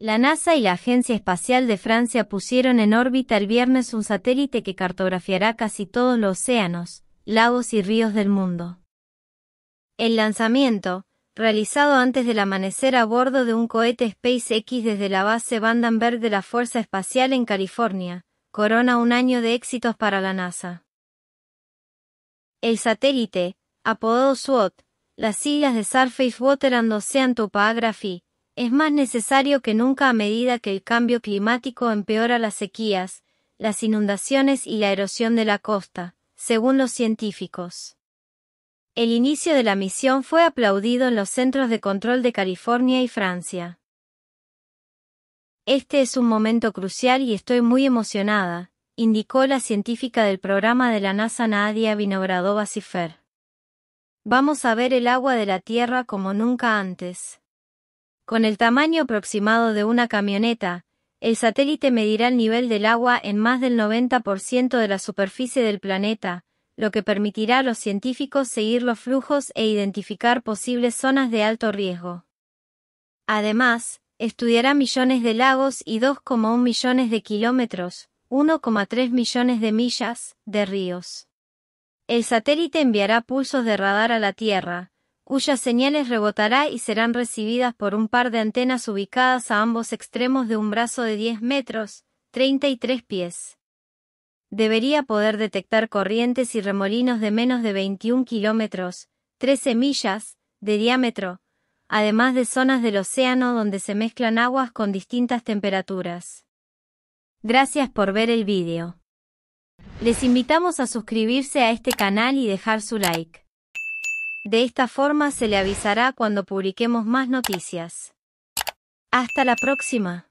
La NASA y la Agencia Espacial de Francia pusieron en órbita el viernes un satélite que cartografiará casi todos los océanos, lagos y ríos del mundo. El lanzamiento, realizado antes del amanecer a bordo de un cohete SpaceX desde la base Vandenberg de la Fuerza Espacial en California, corona un año de éxitos para la NASA. El satélite, apodado SWOT, las siglas de Surface Water and Ocean Topography, es más necesario que nunca a medida que el cambio climático empeora las sequías, las inundaciones y la erosión de la costa, según los científicos. El inicio de la misión fue aplaudido en los centros de control de California y Francia. Este es un momento crucial y estoy muy emocionada, indicó la científica del programa de la NASA Nadia Vinogradova Cifer. Vamos a ver el agua de la Tierra como nunca antes. Con el tamaño aproximado de una camioneta, el satélite medirá el nivel del agua en más del 90% de la superficie del planeta, lo que permitirá a los científicos seguir los flujos e identificar posibles zonas de alto riesgo. Además, estudiará millones de lagos y 2,1 millones de kilómetros, 1,3 millones de millas, de ríos. El satélite enviará pulsos de radar a la Tierra, cuyas señales rebotará y serán recibidas por un par de antenas ubicadas a ambos extremos de un brazo de 10 metros, 33 pies. Debería poder detectar corrientes y remolinos de menos de 21 kilómetros, 13 millas, de diámetro, además de zonas del océano donde se mezclan aguas con distintas temperaturas. Gracias por ver el vídeo. Les invitamos a suscribirse a este canal y dejar su like. De esta forma se le avisará cuando publiquemos más noticias. Hasta la próxima.